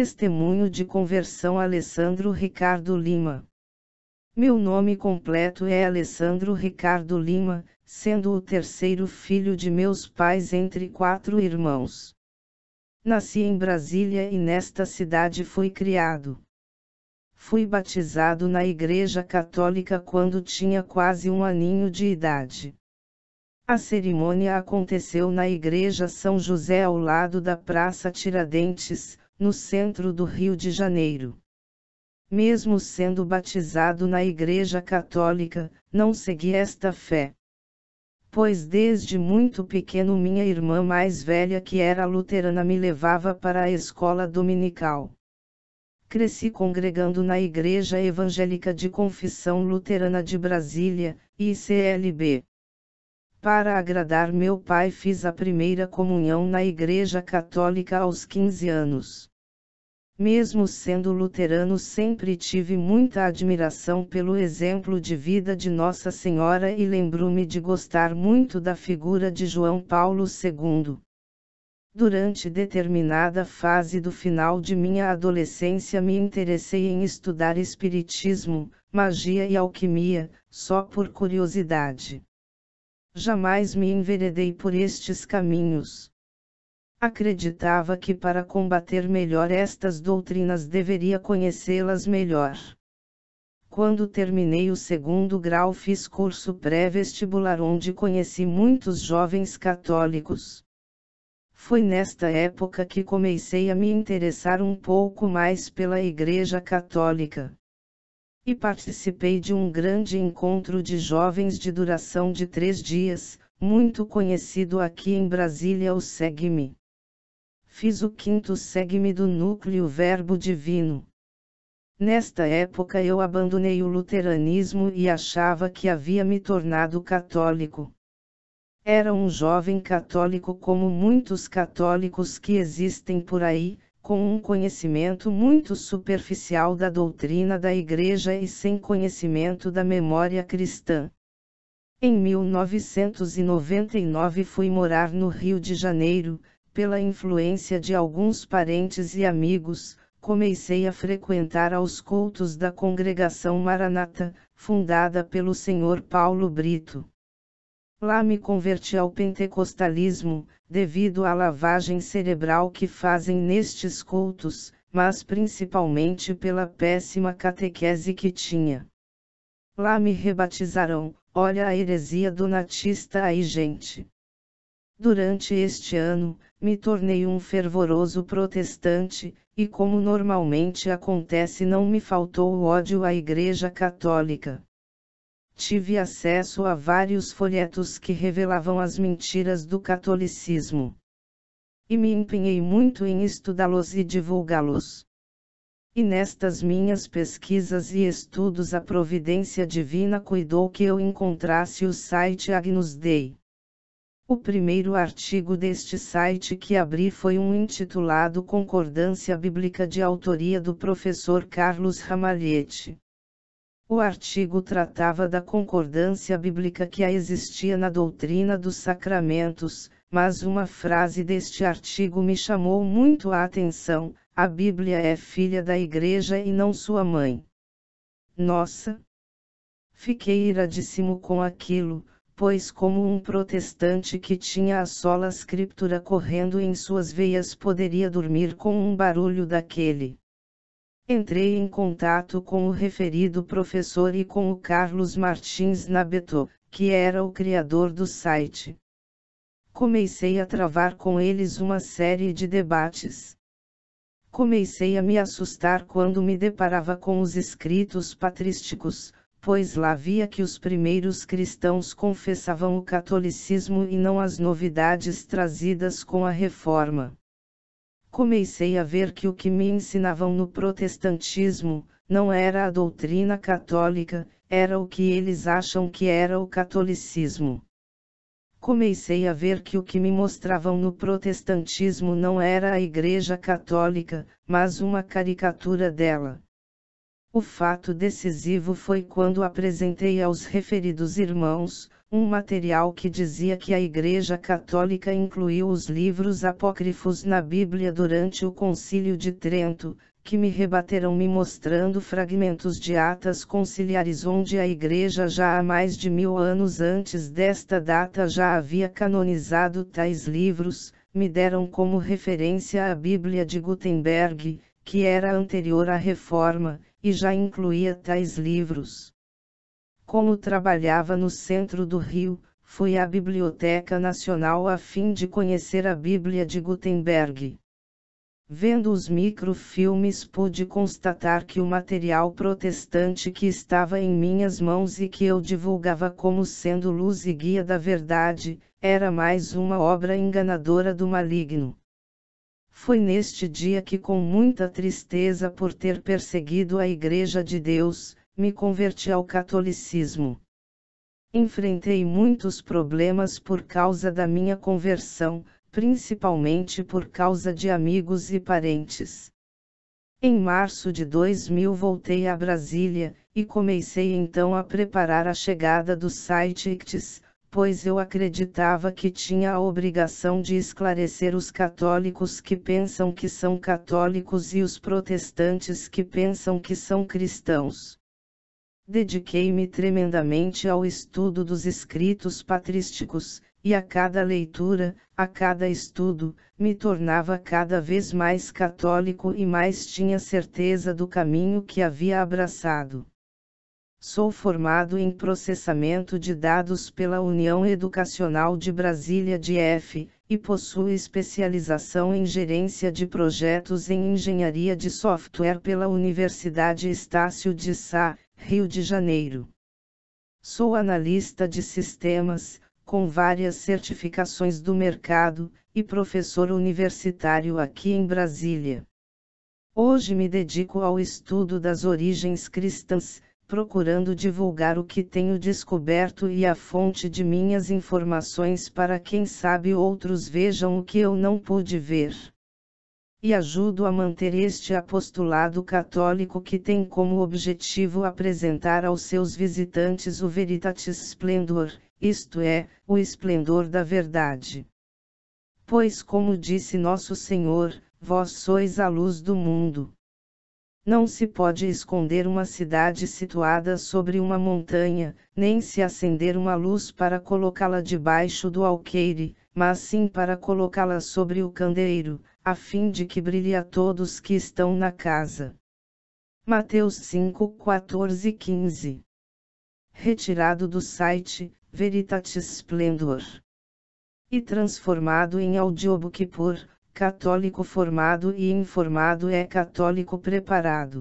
Testemunho de conversão Alessandro Ricardo Lima. Meu nome completo é Alessandro Ricardo Lima, sendo o terceiro filho de meus pais entre quatro irmãos. Nasci em Brasília e nesta cidade fui criado. Fui batizado na Igreja Católica quando tinha quase um aninho de idade. A cerimônia aconteceu na Igreja São José ao lado da Praça Tiradentes, no centro do Rio de Janeiro. Mesmo sendo batizado na Igreja Católica, não segui esta fé. Pois desde muito pequeno minha irmã mais velha, que era luterana, me levava para a escola dominical cresci congregando na Igreja Evangélica de Confissão Luterana de Brasília, ICLB. Para agradar meu pai, fiz a primeira comunhão na Igreja Católica aos 15 anos. Mesmo sendo luterano, sempre tive muita admiração pelo exemplo de vida de Nossa Senhora e lembro-me de gostar muito da figura de João Paulo II. Durante determinada fase do final de minha adolescência, me interessei em estudar espiritismo, magia e alquimia, só por curiosidade. Jamais me enveredei por estes caminhos acreditava que para combater melhor estas doutrinas deveria conhecê-las melhor. Quando terminei o segundo grau, fiz curso pré-vestibular onde conheci muitos jovens católicos. Foi nesta época que comecei a me interessar um pouco mais pela Igreja Católica. E participei de um grande encontro de jovens de duração de três dias, muito conhecido aqui em Brasília, o Segue-me. Fiz o quinto segue-me do núcleo Verbo Divino. Nesta época eu abandonei o luteranismo e achava que havia me tornado católico. Era um jovem católico como muitos católicos que existem por aí, com um conhecimento muito superficial da doutrina da Igreja e sem conhecimento da memória cristã. Em 1999 fui morar no Rio de Janeiro, pela influência de alguns parentes e amigos, comecei a frequentar aos cultos da congregação Maranata, fundada pelo senhor Paulo Brito. Lá me converti ao pentecostalismo, devido à lavagem cerebral que fazem nestes cultos, mas principalmente pela péssima catequese que tinha. Lá me rebatizaram, olha a heresia donatista aí gente. Durante este ano, me tornei um fervoroso protestante, e como normalmente acontece, não me faltou o ódio à Igreja Católica. Tive acesso a vários folhetos que revelavam as mentiras do catolicismo. E me empenhei muito em estudá-los e divulgá-los. E nestas minhas pesquisas e estudos, a providência divina cuidou que eu encontrasse o site Agnus Dei. O primeiro artigo deste site que abri foi um intitulado Concordância Bíblica de autoria do professor Carlos Ramalhete. O artigo tratava da concordância bíblica que a existia na doutrina dos sacramentos, mas uma frase deste artigo me chamou muito a atenção: a Bíblia é filha da Igreja e não sua mãe. Nossa! Fiquei iradíssimo com aquilo pois como um protestante que tinha a sola escritura correndo em suas veias poderia dormir com um barulho daquele. Entrei em contato com o referido professor e com o Carlos Martins Nabeto, que era o criador do site. Comecei a travar com eles uma série de debates. Comecei a me assustar quando me deparava com os escritos patrísticos, pois lá via que os primeiros cristãos confessavam o catolicismo e não as novidades trazidas com a reforma. Comecei a ver que o que me ensinavam no protestantismo, não era a doutrina católica, era o que eles acham que era o catolicismo. Comecei a ver que o que me mostravam no protestantismo não era a Igreja Católica, mas uma caricatura dela. O fato decisivo foi quando apresentei aos referidos irmãos um material que dizia que a Igreja Católica incluiu os livros apócrifos na Bíblia durante o Concílio de Trento, que me rebateram me mostrando fragmentos de atas conciliares onde a Igreja já há mais de mil anos antes desta data já havia canonizado tais livros, me deram como referência a Bíblia de Gutenberg, que era anterior à Reforma e já incluía tais livros. Como trabalhava no centro do Rio, fui à Biblioteca Nacional a fim de conhecer a Bíblia de Gutenberg. Vendo os microfilmes, pude constatar que o material protestante que estava em minhas mãos e que eu divulgava como sendo luz e guia da verdade, era mais uma obra enganadora do maligno. Foi neste dia que, com muita tristeza por ter perseguido a Igreja de Deus, me converti ao catolicismo. Enfrentei muitos problemas por causa da minha conversão, principalmente por causa de amigos e parentes. Em março de 2000 voltei a Brasília, e comecei então a preparar a chegada do site ICTIS, pois eu acreditava que tinha a obrigação de esclarecer os católicos que pensam que são católicos e os protestantes que pensam que são cristãos. Dediquei-me tremendamente ao estudo dos escritos patrísticos, e a cada leitura, a cada estudo, me tornava cada vez mais católico e mais tinha certeza do caminho que havia abraçado. Sou formado em processamento de dados pela União Educacional de Brasília DF e possuo especialização em gerência de projetos em engenharia de software pela Universidade Estácio de Sá, Rio de Janeiro. Sou analista de sistemas, com várias certificações do mercado, e professor universitário aqui em Brasília. Hoje me dedico ao estudo das origens cristãs procurando divulgar o que tenho descoberto e a fonte de minhas informações para quem sabe outros vejam o que eu não pude ver. E ajudo a manter este apostolado católico que tem como objetivo apresentar aos seus visitantes o veritatis splendor, isto é, o esplendor da verdade. Pois, como disse nosso Senhor, vós sois a luz do mundo. Não se pode esconder uma cidade situada sobre uma montanha, nem se acender uma luz para colocá-la debaixo do alqueire, mas sim para colocá-la sobre o candeeiro, a fim de que brilhe a todos que estão na casa. Mateus 5, 14 15 Retirado do site, Veritatis Splendor. E transformado em audiobook por Católico formado e informado é católico preparado.